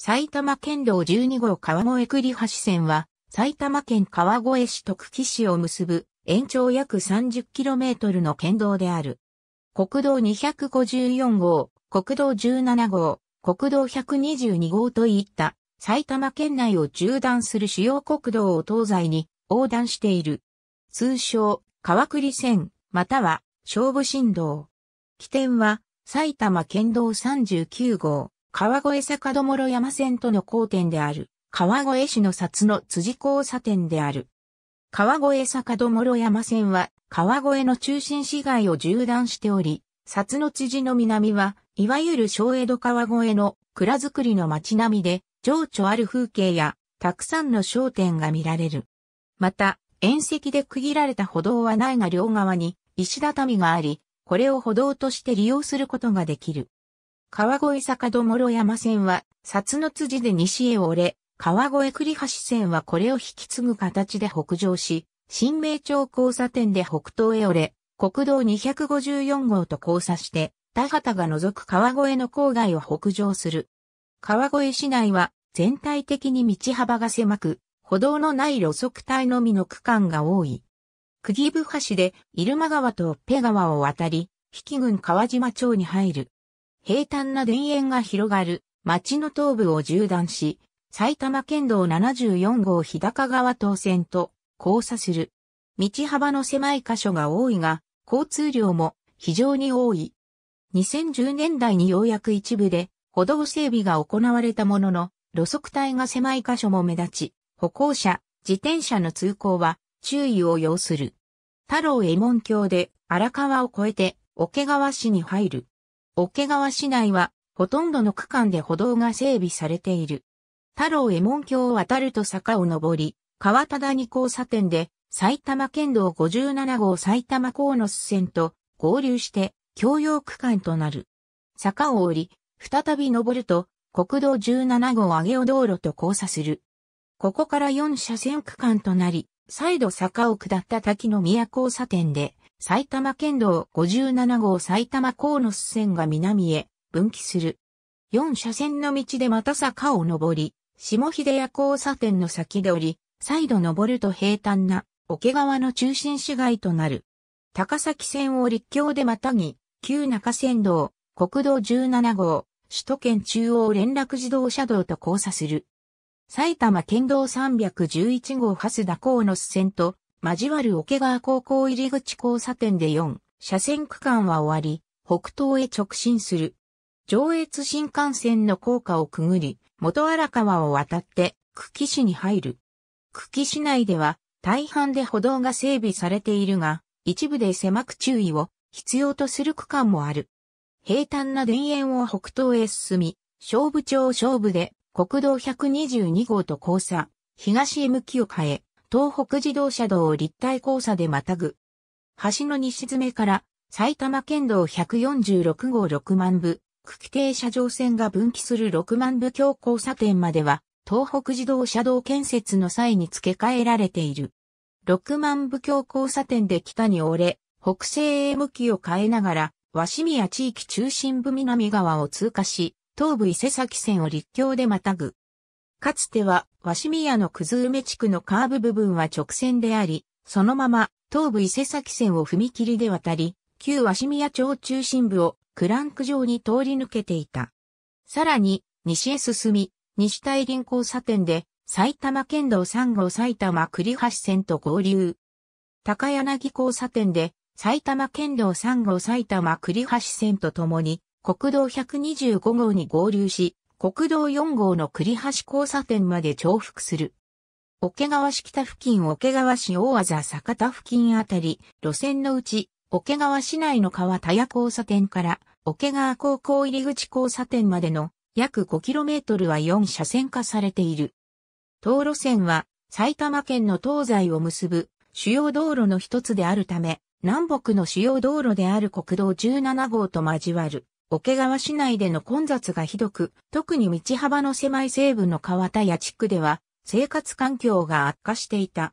埼玉県道12号川越栗橋線は、埼玉県川越市と久喜市を結ぶ延長約 30km の県道である。国道254号、国道17号、国道122号といった埼玉県内を縦断する主要国道を東西に横断している。通称、川栗線、または、勝負振動。起点は、埼玉県道39号、川越坂戸諸山線との交点である、川越市の札の辻交差点である。川越坂戸諸山線は、川越の中心市街を縦断しており、札の辻の南は、いわゆる小江戸川越の蔵造りの街並みで、情緒ある風景や、たくさんの商店が見られる。また、縁石で区切られた歩道はないが両側に石畳があり、これを歩道として利用することができる。川越坂戸諸山線は、札の辻で西へ折れ、川越栗橋線はこれを引き継ぐ形で北上し、新名町交差点で北東へ折れ、国道254号と交差して、田畑が除く川越の郊外を北上する。川越市内は全体的に道幅が狭く、歩道のない路側帯のみの区間が多い。釘部橋で入間川とペ川を渡り、引群川島町に入る。平坦な田園が広がる町の東部を縦断し、埼玉県道74号日高川東線と交差する。道幅の狭い箇所が多いが、交通量も非常に多い。2010年代にようやく一部で歩道整備が行われたものの、路側帯が狭い箇所も目立ち、歩行者、自転車の通行は注意を要する。太郎右門橋で荒川を越えて桶川市に入る。桶川市内は、ほとんどの区間で歩道が整備されている。太郎右衛門橋を渡ると坂を登り、川田谷交差点で、埼玉県道57号埼玉鴻巣線と合流して、共用区間となる。坂を降り、再び登ると、国道17号上尾道路と交差する。ここから4車線区間となり、再度坂を下った滝の宮交差点で、埼玉県道57号埼玉野ス線が南へ分岐する。4車線の道でまた坂を上り、下秀屋交差点の先で降り、再度上ると平坦な桶川の中心市街となる。高崎線を陸橋でまたぎ、旧中山道、国道17号、首都圏中央連絡自動車道と交差する。埼玉県道311号蓮田高野線と交わる桶川高校入口交差点で4、車線区間は終わり、北東へ直進する。上越新幹線の高架をくぐり、元荒川を渡って、久喜市に入る。久喜市内では、大半で歩道が整備されているが、一部で狭く注意を必要とする区間もある。平坦な田園を北東へ進み、勝負町勝負で国道122号と交差、東へ向きを変え、東北自動車道を立体交差でまたぐ。橋の西詰めから埼玉県道146号6万部、区規定車上線が分岐する6万部橋交差点までは、東北自動車道建設の際に付け替えられている。6万部橋交差点で北に折れ、北西へ向きを変えながら、鷲宮地域中心部南側を通過し、東部伊勢崎線を立橋でまたぐ。かつては鷲宮のくず梅地区のカーブ部分は直線であり、そのまま東武伊勢崎線を踏切で渡り、旧鷲宮町中心部をクランク上に通り抜けていた。さらに、西へ進み、西大林交差点で、埼玉県道3号埼玉栗橋線と合流。高柳交差点で、埼玉県道3号埼玉栗橋線とともに、国道125号に合流し、国道4号の栗橋交差点まで重複する。桶川市北付近桶川市大和坂田付近あたり、路線のうち、桶川市内の川田屋交差点から、桶川高校入口交差点までの約 5km は4車線化されている。道路線は埼玉県の東西を結ぶ主要道路の一つであるため、南北の主要道路である国道17号と交わる桶川市内での混雑がひどく、特に道幅の狭い西部の川田や地区では、生活環境が悪化していた。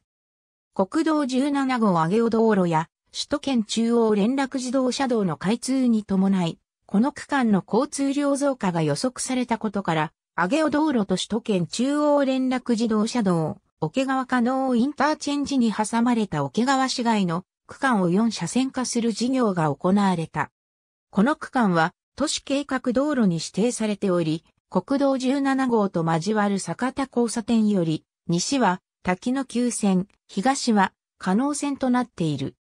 国道17号上尾道路や、首都圏中央連絡自動車道の開通に伴い、この区間の交通量増加が予測されたことから、上尾道路と首都圏中央連絡自動車道、桶川加納インターチェンジに挟まれた桶川市街の区間を4車線化する事業が行われた。この区間は都市計画道路に指定されており、国道17号と交わる坂田交差点より、西は滝の急線、東は可能線となっている。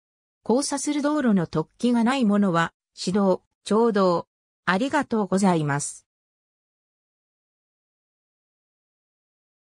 交差する道路の突起がないものは、指導、聴導。ありがとうございます。